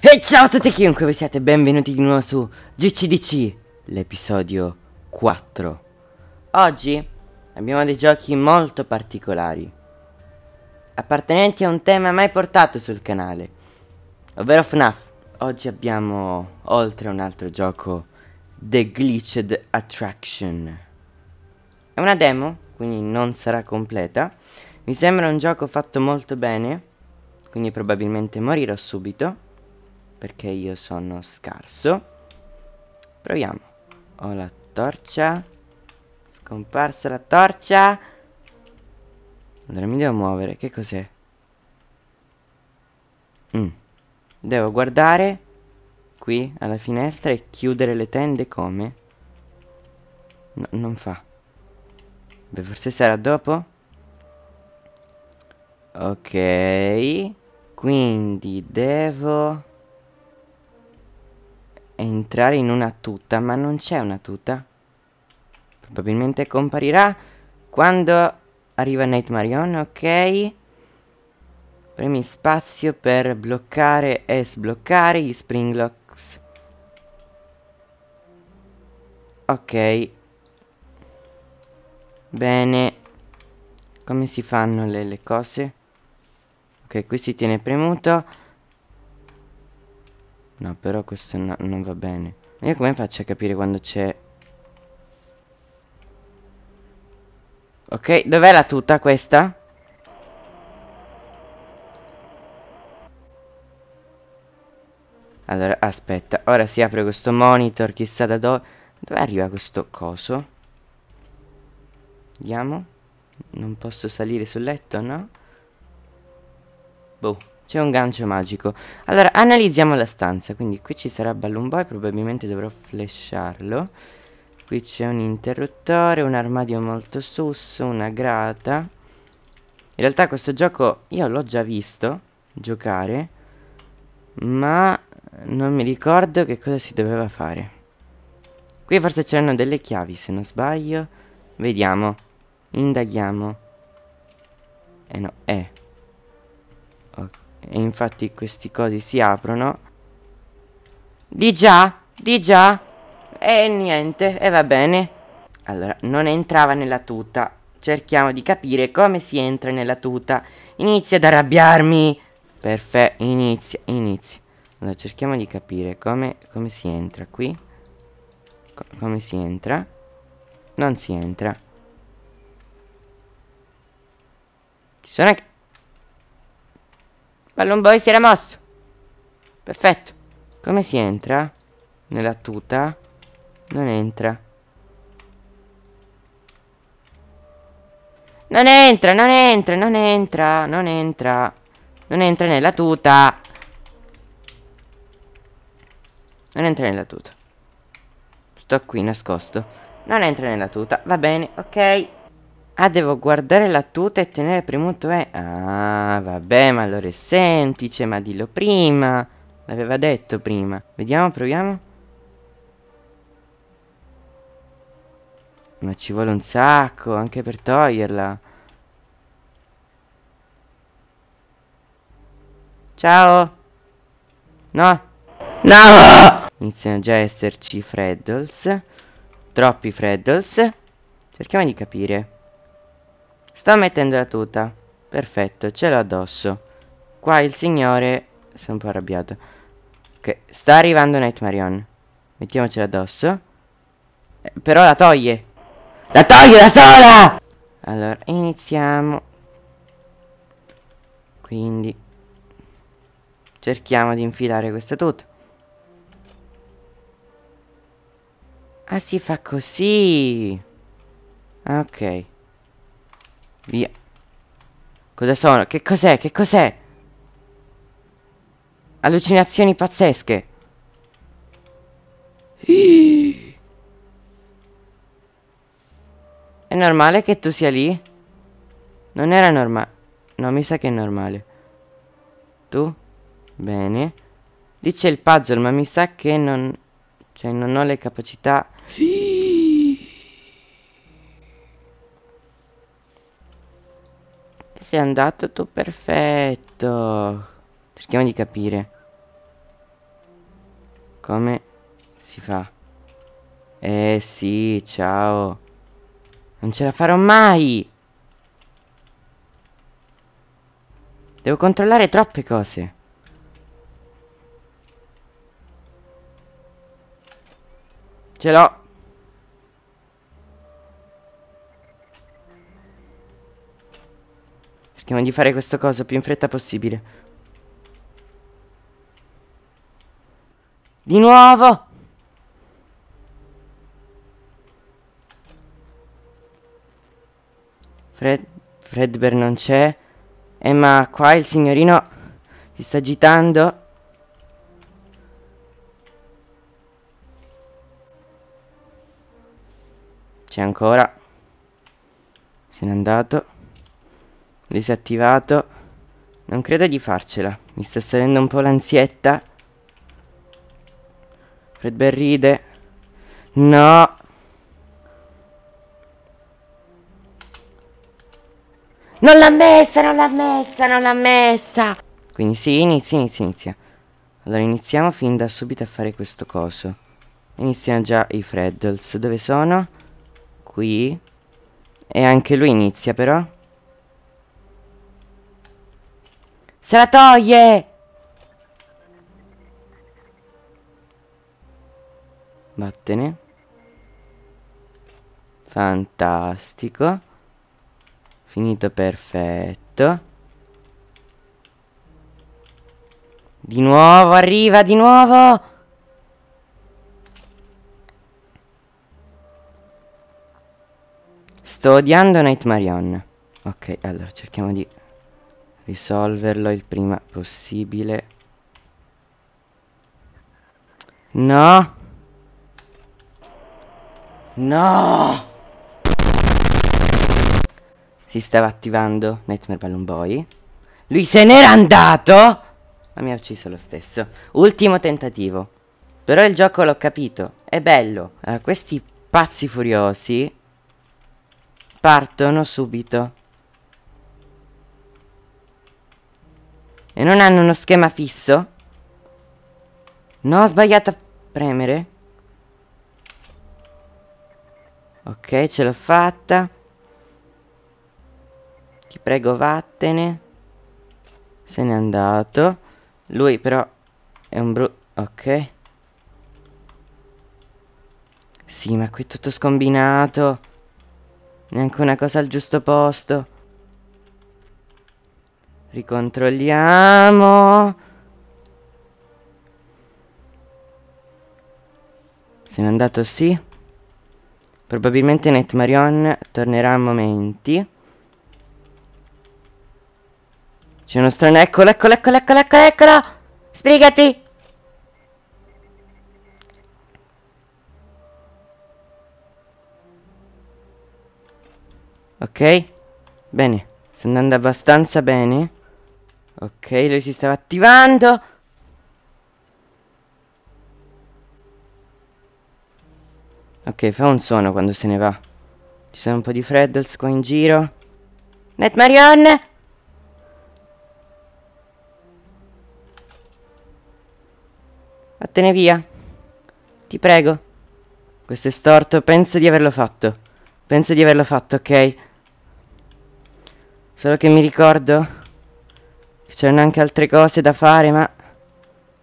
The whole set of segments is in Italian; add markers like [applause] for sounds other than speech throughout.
E ciao a tutti chiunque voi siate, benvenuti di nuovo su GCDC, l'episodio 4. Oggi abbiamo dei giochi molto particolari, appartenenti a un tema mai portato sul canale, ovvero FNAF. Oggi abbiamo, oltre a un altro gioco, The Glitched Attraction. È una demo, quindi non sarà completa. Mi sembra un gioco fatto molto bene, quindi probabilmente morirò subito. Perché io sono scarso Proviamo Ho la torcia Scomparsa la torcia Allora mi devo muovere Che cos'è? Mm. Devo guardare Qui alla finestra E chiudere le tende come? No, non fa Beh forse sarà dopo? Ok, quindi devo entrare in una tuta, ma non c'è una tuta. Probabilmente comparirà quando arriva Nightmarion, ok. Premi spazio per bloccare e sbloccare gli Springlocks. Ok. Bene. Come si fanno le, le cose? Ok, qui si tiene premuto. No, però questo no, non va bene. io come faccio a capire quando c'è... Ok, dov'è la tuta questa? Allora, aspetta. Ora si apre questo monitor, chissà da dove... Dove arriva questo coso? Vediamo. Non posso salire sul letto, no? Boh. C'è un gancio magico. Allora, analizziamo la stanza. Quindi qui ci sarà Balloon Boy, probabilmente dovrò flasharlo. Qui c'è un interruttore, un armadio molto susso, una grata. In realtà questo gioco io l'ho già visto giocare, ma non mi ricordo che cosa si doveva fare. Qui forse c'erano delle chiavi, se non sbaglio. Vediamo. Indaghiamo. Eh no, eh. E infatti questi cosi si aprono. Di già, di già. E niente, e va bene. Allora, non entrava nella tuta. Cerchiamo di capire come si entra nella tuta. Inizia ad arrabbiarmi. Perfetto, inizia, inizia. Allora, cerchiamo di capire come, come si entra qui. Co come si entra. Non si entra. Ci sono anche... Ma boy si era mosso. Perfetto. Come si entra? Nella tuta? Non entra. Non entra, non entra, non entra, non entra. Non entra nella tuta. Non entra nella tuta. Sto qui nascosto. Non entra nella tuta. Va bene, ok. Ah, devo guardare la tuta e tenere premuto E. Eh. Ah, vabbè, ma allora è semplice, ma dillo prima. L'aveva detto prima. Vediamo, proviamo. Ma ci vuole un sacco, anche per toglierla. Ciao! No! No! Iniziano già a esserci freddles. Troppi freddles. Cerchiamo di capire. Sto mettendo la tuta. Perfetto, ce l'ho addosso. Qua il signore... Sono un po' arrabbiato. Ok, sta arrivando Nightmarion. Mettiamocela addosso. Eh, però la toglie. La toglie da sola! Allora, iniziamo. Quindi... Cerchiamo di infilare questa tuta. Ah, si fa così! Ok. Via. Cosa sono? Che cos'è? Che cos'è? Allucinazioni pazzesche. È normale che tu sia lì? Non era normale. No, mi sa che è normale. Tu? Bene. Dice il puzzle, ma mi sa che non... Cioè, non ho le capacità... Sì. sei andato tu perfetto? Cerchiamo di capire. Come si fa? Eh sì, ciao. Non ce la farò mai! Devo controllare troppe cose. Ce l'ho. Cerchiamo di fare questo coso più in fretta possibile. Di nuovo! Fred... Fredbear non c'è. Eh ma qua il signorino si sta agitando. C'è ancora. Se n'è andato. Disattivato. Non credo di farcela. Mi sta salendo un po' l'ansietta. Fredbear ride. No. Non l'ha messa, non l'ha messa, non l'ha messa. Quindi sì, inizia, inizia, inizia. Allora iniziamo fin da subito a fare questo coso. Iniziano già i Freddles. Dove sono? Qui. E anche lui inizia però. Se la toglie! Vattene. Fantastico. Finito perfetto. Di nuovo, arriva, di nuovo! Sto odiando Night Marion. Ok, allora cerchiamo di risolverlo il prima possibile. No! No! Si stava attivando Nightmare Balloon Boy. Lui se n'era andato! Ma mi ha ucciso lo stesso. Ultimo tentativo. Però il gioco l'ho capito. È bello. Allora, questi pazzi furiosi partono subito. E non hanno uno schema fisso? No, ho sbagliato a premere. Ok, ce l'ho fatta. Ti prego, vattene. Se n'è andato. Lui però è un brutto... Ok. Sì, ma qui è tutto scombinato. Neanche una cosa al giusto posto. Ricontrolliamo. Se n'è andato sì. Probabilmente Netmarion tornerà a momenti. C'è uno strano... Eccolo, eccolo, eccolo, eccolo, eccolo, eccolo! Sbrigati! Ok. Bene. Sta andando abbastanza bene. Ok, lui si stava attivando. Ok, fa un suono quando se ne va. Ci sono un po' di freddles qua in giro. Net Marion! Vattene via. Ti prego. Questo è storto. Penso di averlo fatto. Penso di averlo fatto, ok? Solo che mi ricordo C'erano anche altre cose da fare, ma...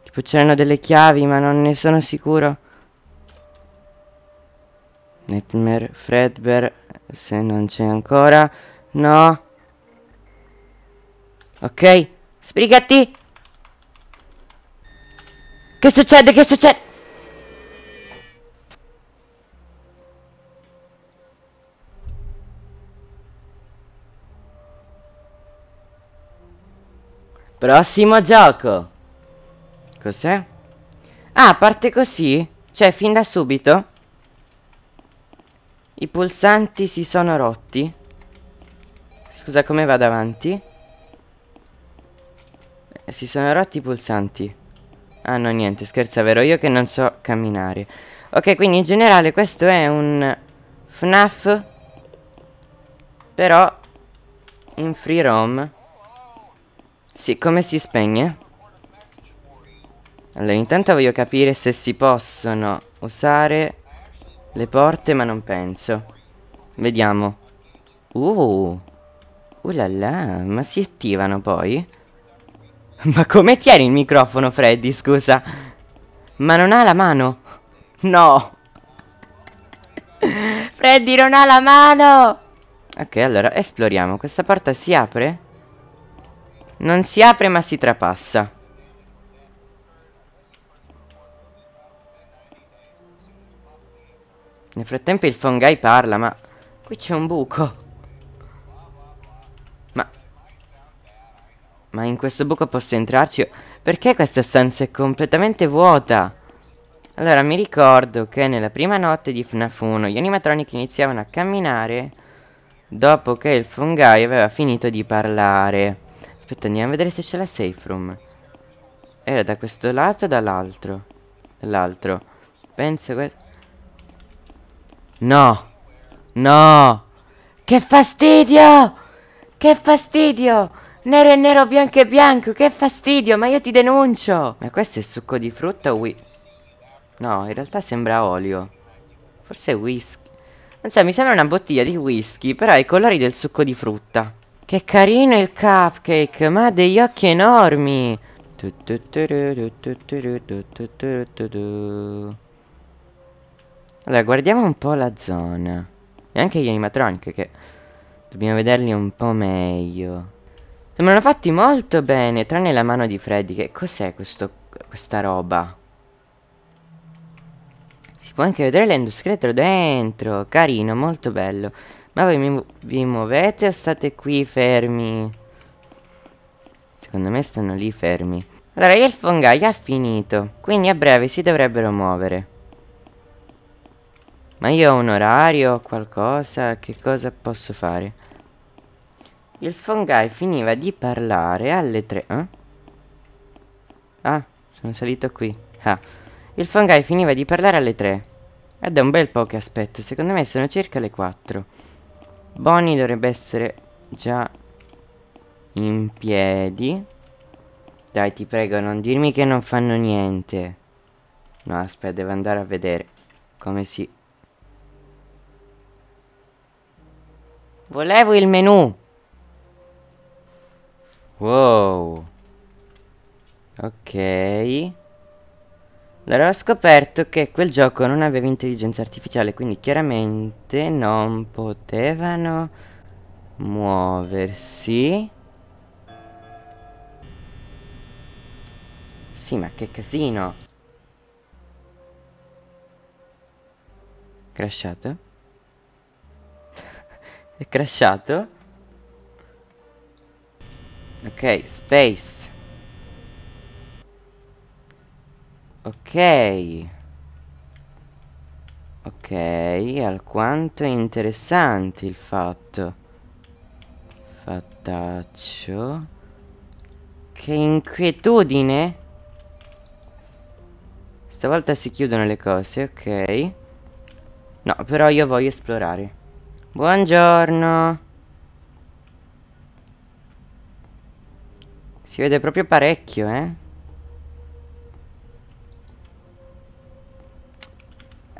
Tipo c'erano delle chiavi, ma non ne sono sicuro. Nightmare, Fredbear, se non c'è ancora. No. Ok, sbrigati. Che succede? Che succede? Prossimo gioco. Cos'è? Ah, parte così? Cioè, fin da subito? I pulsanti si sono rotti. Scusa, come va davanti? Eh, si sono rotti i pulsanti. Ah, no, niente, scherzavo, vero io che non so camminare. Ok, quindi in generale questo è un FNAF. Però in free roam. Sì, come si spegne? Allora, intanto voglio capire se si possono usare le porte, ma non penso. Vediamo. Uh, uh là là, ma si attivano poi? [laughs] Ma come tieni il microfono, Freddy, scusa? Ma non ha la mano? No! [laughs] Freddy non ha la mano! Ok, allora, esploriamo. Questa porta si apre? Non si apre ma si trapassa. Nel frattempo il fungai parla, ma... Qui c'è un buco. Ma... Ma in questo buco posso entrarci? Perché questa stanza è completamente vuota? Allora, mi ricordo che nella prima notte di FNAF 1 gli animatronic iniziavano a camminare dopo che il fungai aveva finito di parlare. Aspetta, andiamo a vedere se c'è la safe room. Era da questo lato o dall'altro. Dall'altro. Penso que... No! No! Che fastidio! Che fastidio! Nero e nero, bianco e bianco, che fastidio, ma io ti denuncio! Ma questo è succo di frutta o whisky? No, in realtà sembra olio. Forse whisky. Non so, mi sembra una bottiglia di whisky, però ha i colori del succo di frutta. Che carino il cupcake, ma ha degli occhi enormi. Allora, guardiamo un po' la zona. E anche gli animatronic che dobbiamo vederli un po' meglio. Sembrano fatti molto bene, tranne la mano di Freddy. Che cos'è questa roba? Si può anche vedere l'endoscheletro dentro. Carino, molto bello. Ma voi mi, vi muovete o state qui fermi? Secondo me stanno lì fermi. Allora, il fongaio ha finito. Quindi a breve si dovrebbero muovere. Ma io ho un orario, qualcosa, che cosa posso fare? Il fongai finiva di parlare alle tre... Eh? Ah, sono salito qui. Ah. Il fongai finiva di parlare alle tre. Ed è un bel po' che aspetto, secondo me sono circa le quattro. Bonnie dovrebbe essere già in piedi. Dai, ti prego, non dirmi che non fanno niente. No, aspetta, devo andare a vedere come si... Volevo il menu! Wow! Ok... Allora ho scoperto che quel gioco non aveva intelligenza artificiale, quindi chiaramente non potevano muoversi. Sì, ma che casino. Crashato? [laughs] È crashato? Ok, space. Ok. Ok, alquanto interessante il fatto. Fattaccio. Che inquietudine. Stavolta si chiudono le cose, ok. No, però io voglio esplorare. Buongiorno. Si vede proprio parecchio, eh.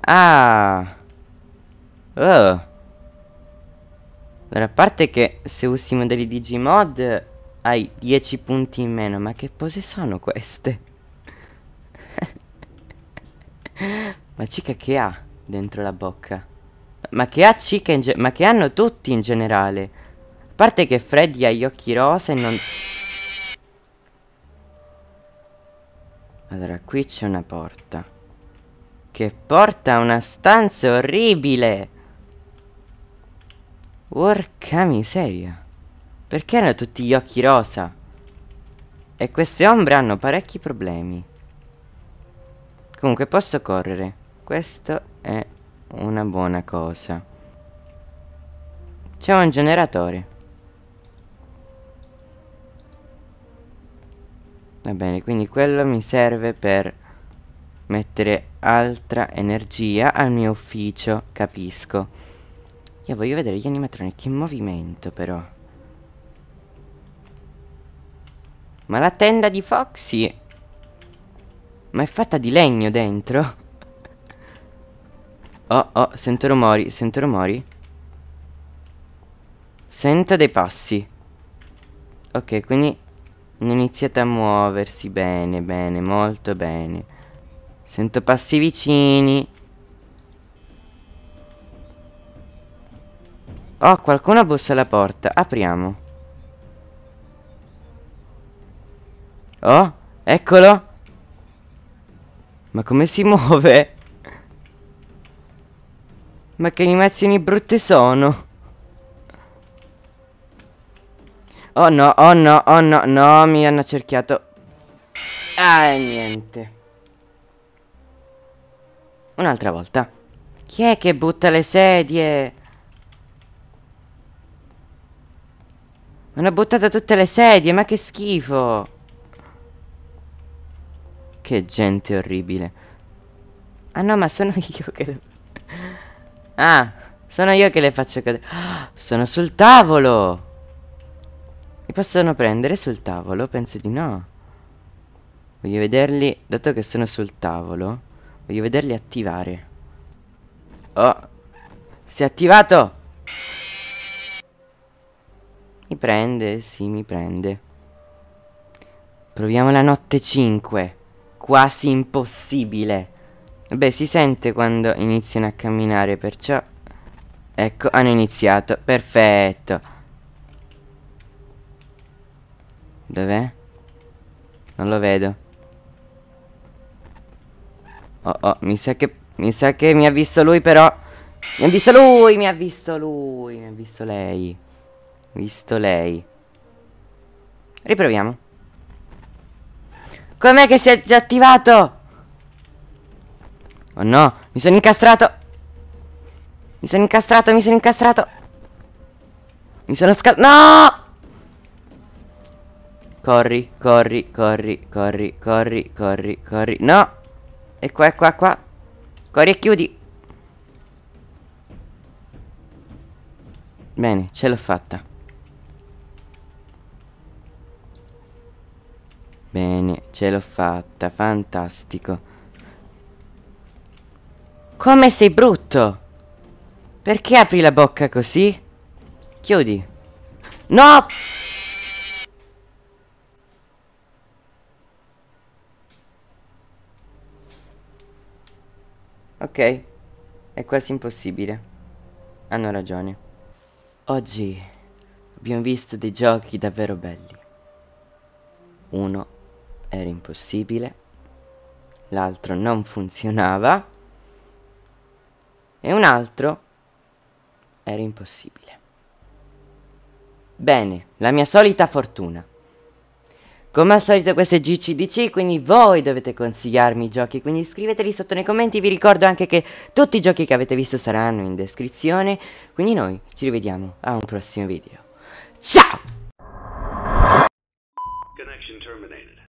Ah. Oh. Allora, a parte che se usi i modelli Digimod hai 10 punti in meno, ma che pose sono queste? [laughs] ma cica che ha dentro la bocca? Ma che ha cica in Ma che hanno tutti in generale? A parte che Freddy ha gli occhi rosa e non... Allora, qui c'è una porta. Che porta a una stanza orribile. Porca miseria. Perché hanno tutti gli occhi rosa? E queste ombre hanno parecchi problemi. Comunque posso correre. Questo è una buona cosa. C'è un generatore. Va bene, quindi quello mi serve per mettere altra energia al mio ufficio, capisco. Io voglio vedere gli animatronici in movimento però. Ma la tenda di Foxy... Ma è fatta di legno dentro? [laughs] Oh, oh, sento rumori, sento rumori. Sento dei passi. Ok, quindi hanno iniziato a muoversi bene, bene, molto bene. Sento passi vicini. Oh, qualcuno bussa alla porta. Apriamo. Oh, eccolo. Ma come si muove? Ma che animazioni brutte sono. Oh no, oh no, oh no, no, mi hanno cerchiato. Ah, niente. Un'altra volta. Chi è che butta le sedie? Mi hanno buttato tutte le sedie, ma che schifo! Che gente orribile. Ah no, ma sono [laughs] io che le... ah, sono io che le faccio cadere. Ah, [gasps] sono sul tavolo! Mi possono prendere sul tavolo? Penso di no. Voglio vederli, dato che sono sul tavolo. Voglio vederli attivare. Oh. Si è attivato. Mi prende, sì, mi prende. Proviamo la notte 5. Quasi impossibile. Beh, si sente quando iniziano a camminare, perciò... Ecco, hanno iniziato. Perfetto. Dov'è? Non lo vedo. Oh, oh, mi sa che... Mi sa che mi ha visto lui però. Mi ha visto lui, mi ha visto lui, mi ha visto lei. Visto lei. Riproviamo. Com'è che si è già attivato? Oh no, mi sono incastrato. Mi sono incastrato, mi sono incastrato. Mi sono sca... No! Corri, corri, corri, corri, corri, corri, corri. No! E qua, qua, qua. Corri e chiudi. Bene, ce l'ho fatta. Bene, ce l'ho fatta. Fantastico. Come sei brutto? Perché apri la bocca così? Chiudi. No! Ok, è quasi impossibile. Hanno ragione. Oggi abbiamo visto dei giochi davvero belli. Uno era impossibile, l'altro non funzionava e un altro era impossibile. Bene, la mia solita fortuna. Come al solito questo è GCDC, quindi voi dovete consigliarmi i giochi, quindi scriveteli sotto nei commenti, vi ricordo anche che tutti i giochi che avete visto saranno in descrizione, quindi noi ci rivediamo a un prossimo video. Ciao!